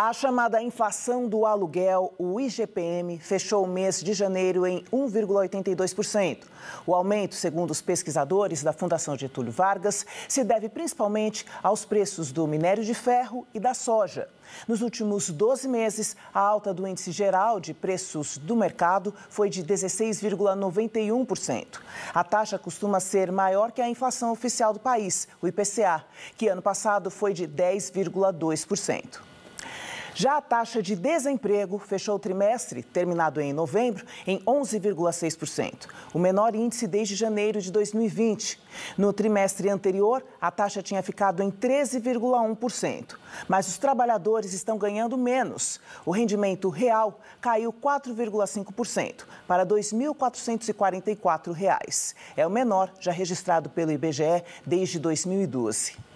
A chamada inflação do aluguel, o IGPM, fechou o mês de janeiro em 1,82%. O aumento, segundo os pesquisadores da Fundação Getúlio Vargas, se deve principalmente aos preços do minério de ferro e da soja. Nos últimos 12 meses, a alta do índice geral de preços do mercado foi de 16,91%. A taxa costuma ser maior que a inflação oficial do país, o IPCA, que ano passado foi de 10,2%. Já a taxa de desemprego fechou o trimestre, terminado em novembro, em 11,6%, o menor índice desde janeiro de 2020. No trimestre anterior, a taxa tinha ficado em 13,1%, mas os trabalhadores estão ganhando menos. O rendimento real caiu 4,5% para R$ 2.444. É o menor já registrado pelo IBGE desde 2012.